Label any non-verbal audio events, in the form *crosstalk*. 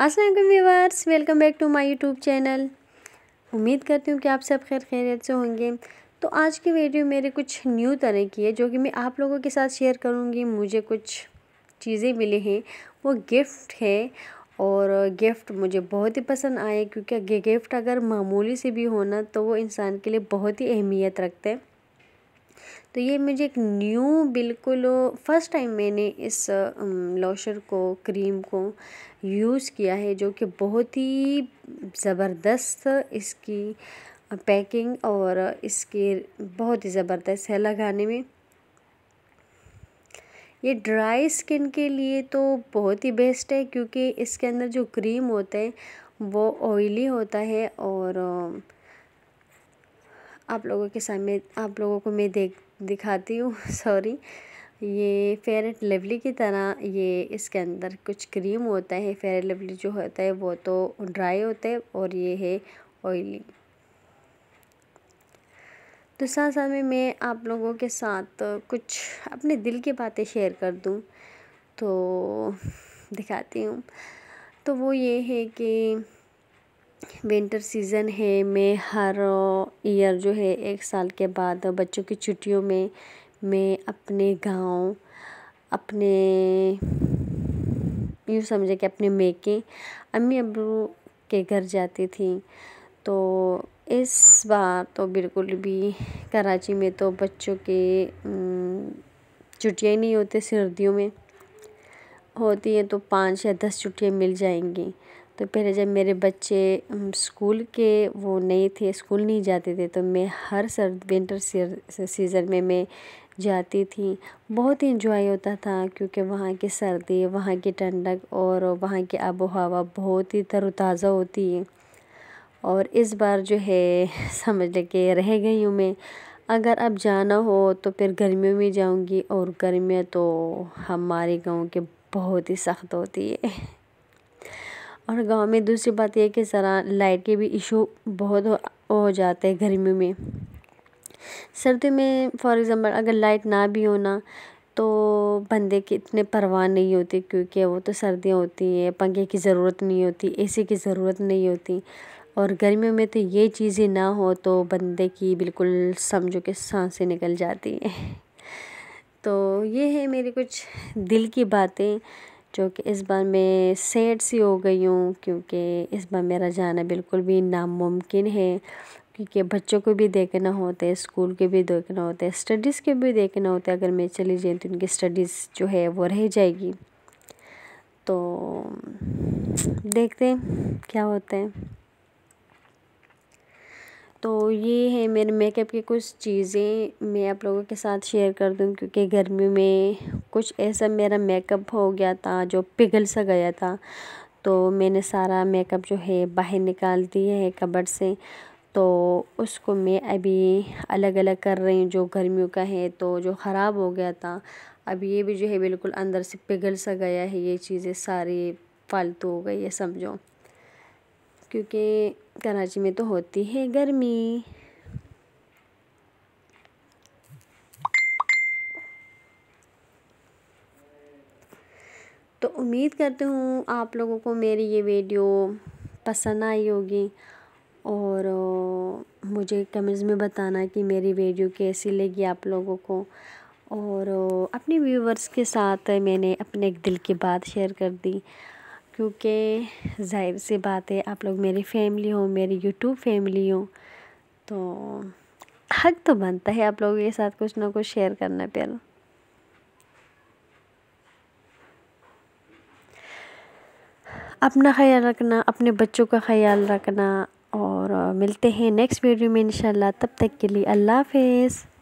Aslam viewers welcome back to my YouTube channel उम्मीद करती हूँ कि आप सब खैर खैरियत से होंगे तो आज की वीडियो मेरे कुछ न्यू तरह की है जो कि मैं आप लोगों के साथ शेयर करूँगी मुझे कुछ चीज़ें मिली हैं वो गिफ्ट है और गिफ्ट मुझे बहुत ही पसंद आए क्योंकि गिफ्ट अगर मामूली से भी होना तो वो इंसान के लिए बहुत ही अहमियत रखते हैं तो ये मुझे एक न्यू बिल्कुल फ़र्स्ट टाइम मैंने इस लॉशर को क्रीम को यूज़ किया है जो कि बहुत ही ज़बरदस्त इसकी पैकिंग और इसके बहुत ही ज़बरदस्त है लगाने में ये ड्राई स्किन के लिए तो बहुत ही बेस्ट है क्योंकि इसके अंदर जो क्रीम होता है वो ऑयली होता है और आप लोगों के सामने आप लोगों को मैं देख दिखाती हूँ सॉरी *laughs* ये फेयर एंड लवली की तरह ये इसके अंदर कुछ क्रीम होता है फेयर एंड लवली जो होता है वो तो ड्राई होता है और ये है ऑयली तो साथ साथ में मैं आप लोगों के साथ कुछ अपने दिल की बातें शेयर कर दूँ तो दिखाती हूँ तो वो ये है कि विंटर सीज़न है मैं हर ईयर जो है एक साल के बाद बच्चों की छुट्टियों में मैं अपने गांव अपने यूँ समझे कि अपने मेके अम्मी अबू के घर जाती थी तो इस बार तो बिल्कुल भी कराची में तो बच्चों के छुट्टियाँ नहीं होती सर्दियों में होती हैं तो पाँच या दस छुट्टियाँ मिल जाएंगी तो पहले जब मेरे बच्चे स्कूल के वो नहीं थे स्कूल नहीं जाते थे तो मैं हर सर्द विंटर सीज़न में मैं जाती थी बहुत ही इन्जॉय होता था क्योंकि वहाँ की सर्दी वहाँ की ठंडक और वहाँ की आबो हवा बहुत ही तरोताज़ा होती है और इस बार जो है *laughs* समझ कि रह गई हूँ मैं अगर अब जाना हो तो फिर गर्मियों में जाऊँगी और गर्मियाँ तो हमारे गांव के बहुत ही सख्त होती है और गांव में दूसरी बात यह कि सरा लाइट के भी इशू बहुत हो जाते हैं गर्मी में सर्दी में फॉर एग्ज़ाम्पल अगर लाइट ना भी हो ना तो बंदे की इतने परवाह नहीं होती क्योंकि वो तो सर्दियाँ होती हैं पंखे की ज़रूरत नहीं होती एसी की ज़रूरत नहीं होती और गर्मियों में तो ये चीज़ें ना हो तो बंदे की बिल्कुल समझो कि सांसें निकल जाती हैं तो ये है मेरी कुछ दिल की बातें जो कि इस बार मैं सैड सी हो गई हूँ क्योंकि इस बार मेरा जाना बिल्कुल भी नामुमकिन है क्योंकि बच्चों को भी देखना होता है स्कूल के भी देखना होता है स्टडीज़ के भी देखना होता है अगर मैं चली जाए तो उनकी स्टडीज़ जो है वो रह जाएगी तो देखते हैं क्या होता है तो ये है मेरे मेकअप की कुछ चीज़ें मैं आप लोगों के साथ शेयर कर दूँ क्योंकि गर्मी में कुछ ऐसा मेरा मेकअप हो गया था जो पिघल सा गया था तो मैंने सारा मेकअप जो है बाहर निकाल दिया है कबड़ से तो उसको मैं अभी अलग अलग कर रही हूँ जो गर्मियों का है तो जो ख़राब हो गया था अब ये भी जो है बिल्कुल अंदर से पिघल सा गया है ये चीज़ें सारी फालतू हो गई है समझो क्योंकि कराची में तो होती है गर्मी तो उम्मीद करती हूँ आप लोगों को मेरी ये वीडियो पसंद आई होगी और मुझे कमेंट्स में बताना कि मेरी वीडियो कैसी लगी आप लोगों को और अपने व्यूवर्स के साथ मैंने अपने एक दिल की बात शेयर कर दी क्योंकि जाहिर सी बात है आप लोग मेरी फैमिली हो मेरी यूट्यूब फैमिली हो तो हक तो बनता है आप लोगों के साथ कुछ ना कुछ शेयर करना प्यारा अपना ख्याल रखना अपने बच्चों का ख्याल रखना और मिलते हैं नेक्स्ट वीडियो में इंशाल्लाह तब तक के लिए अल्लाह हाफिज़